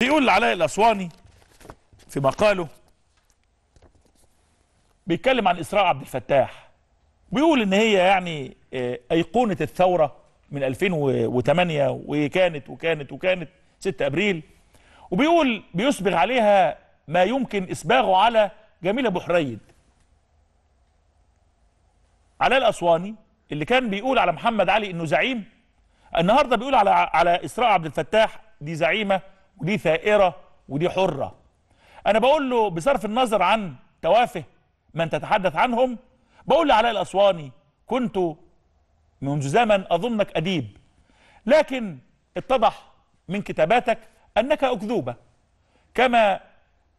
بيقول علاء الاسواني في مقاله بيتكلم عن اسراء عبد الفتاح بيقول ان هي يعني آه، ايقونه الثوره من 2008 وكانت وكانت وكانت 6 ابريل وبيقول بيسبغ عليها ما يمكن اسباغه على جميله بحريد علاء الاسواني اللي كان بيقول على محمد علي انه زعيم النهارده بيقول على على اسراء عبد الفتاح دي زعيمه ودي ثائرة ودي حرة أنا بقول له بصرف النظر عن توافه من تتحدث عنهم بقول لعلاء الأسواني كنت منذ زمن أظنك أديب لكن اتضح من كتاباتك أنك أكذوبة كما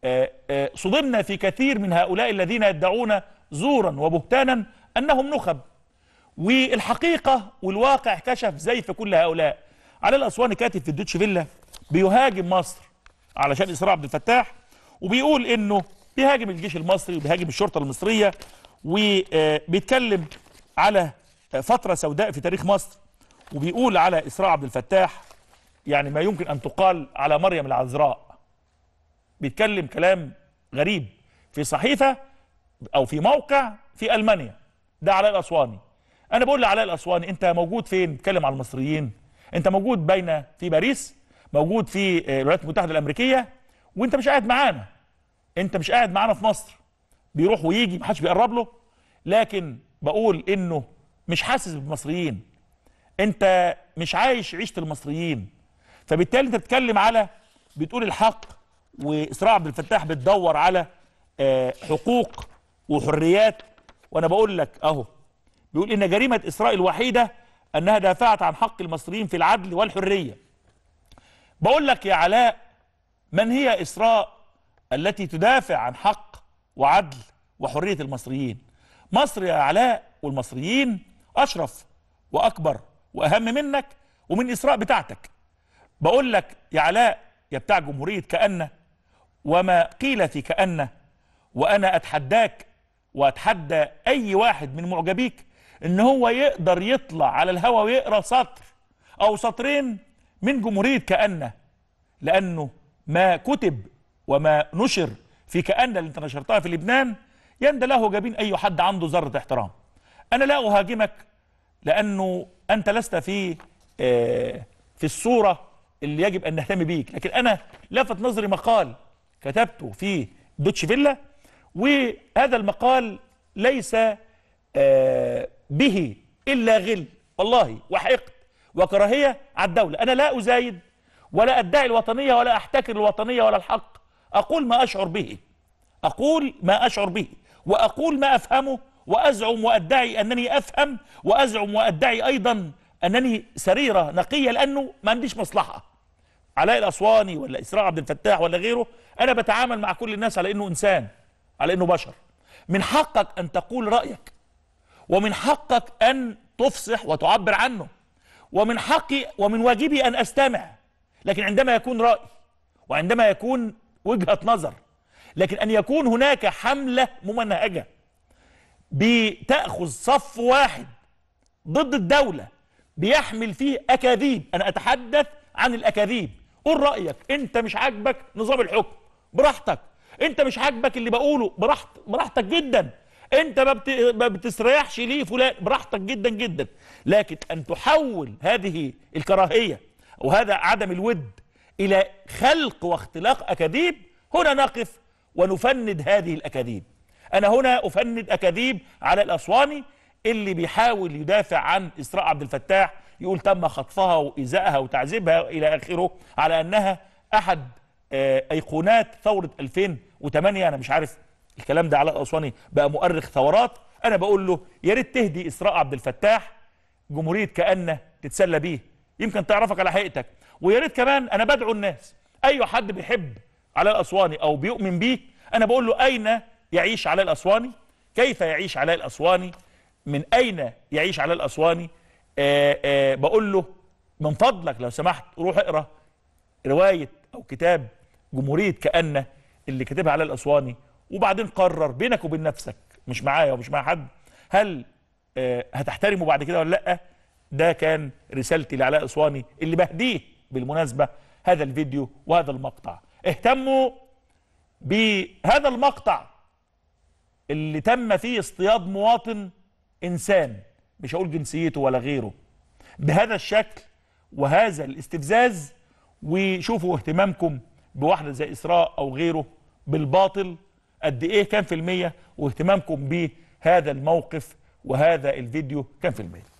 آه، آه، صدمنا في كثير من هؤلاء الذين يدعون زورا وبهتانا أنهم نخب والحقيقة والواقع كشف زيف كل هؤلاء علي الاسواني كاتب في الدوتش فيلا بيهاجم مصر علشان اسراء عبد الفتاح وبيقول انه بيهاجم الجيش المصري وبيهاجم الشرطه المصريه وبيتكلم آه، على فتره سوداء في تاريخ مصر وبيقول على اسراء عبد الفتاح يعني ما يمكن ان تقال على مريم العذراء بيتكلم كلام غريب في صحيفه او في موقع في المانيا ده علاء الاسواني انا بقول لعلاء الاسواني انت موجود فين بتكلم على المصريين انت موجود بين في باريس موجود في آه، الولايات المتحده الامريكيه وانت مش قاعد معانا انت مش قاعد معانا في مصر بيروح ويجي محدش بيقرب له لكن بقول انه مش حاسس بالمصريين انت مش عايش عيشه المصريين فبالتالي انت بتتكلم على بتقول الحق واسراء عبد الفتاح بتدور على آه، حقوق وحريات وانا بقول لك اهو بيقول ان جريمه اسراء الوحيده أنها دافعت عن حق المصريين في العدل والحرية بقول لك يا علاء من هي إسراء التي تدافع عن حق وعدل وحرية المصريين مصر يا علاء والمصريين أشرف وأكبر وأهم منك ومن إسراء بتاعتك بقول لك يا علاء يا بتاع جمهورية كأنه وما قيل في كأنه وأنا أتحداك وأتحدى أي واحد من معجبيك ان هو يقدر يطلع على الهوا ويقرا سطر او سطرين من جمهوريه كأنه لانه ما كتب وما نشر في كأنه اللي انت نشرتها في لبنان يندى له جبين اي حد عنده ذره احترام انا لا اهاجمك لانه انت لست في آه، في الصوره اللي يجب ان نهتم بيك لكن انا لفت نظري مقال كتبته في دوتش فيلا وهذا المقال ليس آه، به إلا غل والله وحقد وكراهية على الدولة أنا لا أزايد ولا أدعي الوطنية ولا أحتكر الوطنية ولا الحق أقول ما أشعر به أقول ما أشعر به وأقول ما أفهمه وأزعم وأدعي أنني أفهم وأزعم وأدعي أيضا أنني سريرة نقية لأنه ما عنديش مصلحة علاء الأسواني ولا إسراء عبد الفتاح ولا غيره أنا بتعامل مع كل الناس على أنه إنسان على أنه بشر من حقك أن تقول رأيك ومن حقك أن تفصح وتعبر عنه ومن حقي ومن واجبي أن أستمع لكن عندما يكون رأي وعندما يكون وجهة نظر لكن أن يكون هناك حملة ممنهجة بتأخذ صف واحد ضد الدولة بيحمل فيه أكاذيب أنا أتحدث عن الأكاذيب قول رأيك أنت مش عاجبك نظام الحكم براحتك أنت مش عاجبك اللي بقوله براحت براحتك جدا انت ما بتستريحش ليه فلان براحتك جدا جدا لكن ان تحول هذه الكراهيه وهذا عدم الود الى خلق واختلاق اكاذيب هنا نقف ونفند هذه الاكاذيب انا هنا افند اكاذيب على الاسواني اللي بيحاول يدافع عن اسراء عبد الفتاح يقول تم خطفها وايذائها وتعذيبها الى اخره على انها احد آه، ايقونات ثوره 2008 انا مش عارف الكلام ده علاء الاسواني بقى مؤرخ ثورات انا بقول له يا ريت تهدي اسراء عبد الفتاح جمهوريه كأنه تتسلى بيه يمكن تعرفك على حقيقتك ويا ريت كمان انا بدعو الناس اي حد بيحب علاء الاسواني او بيؤمن بيه انا بقول له اين يعيش علاء الاسواني كيف يعيش علاء الاسواني من اين يعيش علاء الاسواني آآ آه، آآ آه، بقول له من فضلك لو سمحت روح اقرا روايه او كتاب جمهوريه كأنه اللي كاتبها علاء الاسواني وبعدين قرر بينك وبين نفسك مش معايا ومش مع حد هل آه، هتحترمه بعد كده ولا لا ده كان رسالتي لعلاء اسواني اللي بهديه بالمناسبه هذا الفيديو وهذا المقطع اهتموا بهذا المقطع اللي تم فيه اصطياد مواطن انسان مش هقول جنسيته ولا غيره بهذا الشكل وهذا الاستفزاز وشوفوا اهتمامكم بواحده زي اسراء او غيره بالباطل قد ايه كام في المية واهتمامكم بهذا الموقف وهذا الفيديو كام في المية